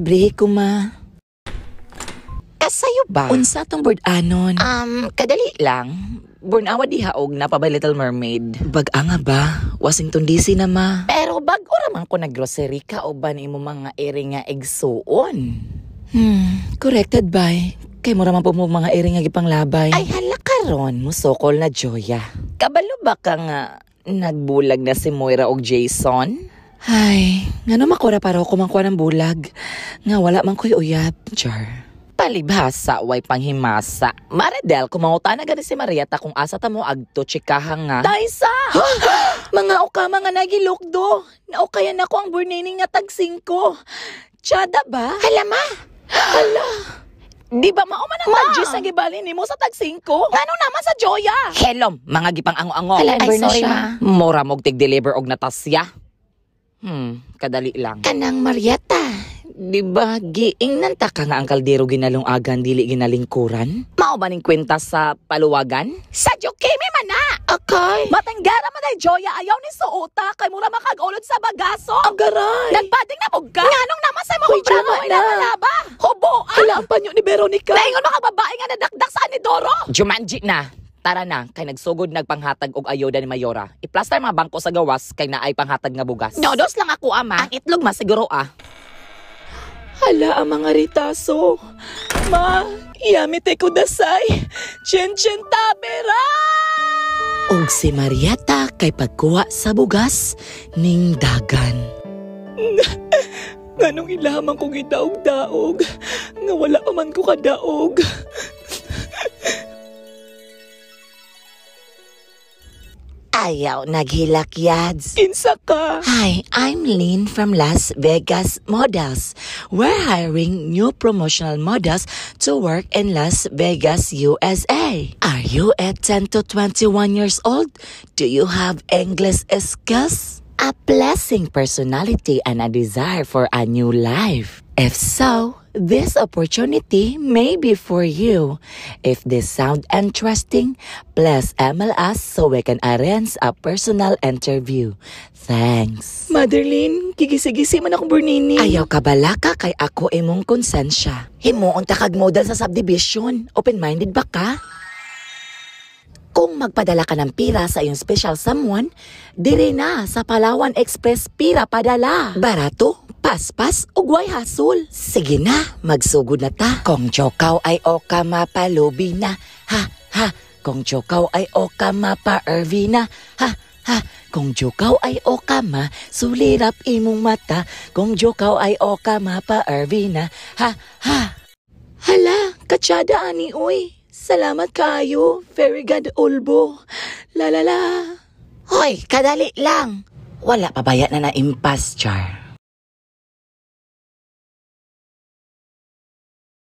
Abre ko ma. Eh, sa'yo ba? Unsa tong board anon? Um, kadali lang. Born awa di haog na pa ba Little Mermaid. Bag-a nga ba? Washington DC na ma. Pero bago raman ko grocery ka o ba ni mo mga ere nga egsoon? Hmm, corrected by. Kay mo raman po mo mga ere nga gipanglabay. Ay hala karon mo sokol na Joya. Kabalo ba ka nga nagbulag na si Moira og Jason? Ay, nga naman ko para ako mangkuha ng bulag. Nga wala man ko'y uyab, Char. Palibhasa, way panghimasa. Maridel, kumauta na gani si Marieta kung asa ta mo agto, chikahang nga. Taysa! mga uka, mga nagilokdo. Naukayan ako ang burnining nga tag 5. Tsada ba? Halama! Hala! Di ba mao man ang Ma. tag ang gibali ni mo sa tag 5? Ano naman sa Joya? Hello, mga gipang ango-ango. Hala, Ay, sorry, ma. Mura mog tig-deliver og natasya. Hmm, kadali lang. Kanang Marieta. Di ba, giing nanta ka nga ang kaldero ginalong agan, dili ginalingkuran? Mao ba ning kwenta sa paluwagan? Sa Jokimi man na! Okay. Matanggara man ay Joya, ayaw ni suota, kay mura makagulod sa bagaso. Agaray! garay! Nagpading na pug ka! Nganong naman sa mga plano ay nakalaba? Huboa! Kailangan pa ni Veronica. Naingon mga babae nga nadakdak sa ni Doro! Jumanji na! Tara na, kay nagsugod nagpanghatag og ayoda ni Mayora. Iplastar mga bangko sa gawas kay naay panghatag nga bugas. Nodos lang ako ama. Ang itlog masiguro ah. Hala ang mga ritaso. Ma, iyamite ko dasay. Chen-chen tabera! Ong si Marietta kay pagkuha sa bugas ning dagan. Nganong ilaman kong idaog-daog, nga wala man ko kadaog. ayaw naghilakyads. Kinsa ka? Hi, I'm Lynn from Las Vegas Models. We're hiring new promotional models to work in Las Vegas, USA. Are you at 10 to 21 years old? Do you have English skills? A blessing personality and a desire for a new life? If so, This opportunity may be for you. If this sound interesting, please email us so we can arrange a personal interview. Thanks. Madeline, gigisigisi man akong burnini. Ayaw ka balaka kay ako imong konsensya. Himuon ta kag model sa subdivision. Open-minded ba ka? Kung magpadala ka ng pira sa iyong special someone, dire na sa Palawan Express Pira Padala. Barato, paspas o guway hasol. Sige na, magsugod na ta. Kung chokaw ay oka mapalubi na, ha, ha. Kung chokaw ay oka mapa-ervi na, ha, ha. Kung jokaw ay oka ma, sulirap imong mata. Kung jokaw ay oka mapa-ervi na, ha, ha. Hala, katsada ani oy. Salamat kayo, very good ulbo. La la la. Hoy, kadali lang. Wala pabaya na na impas, Char.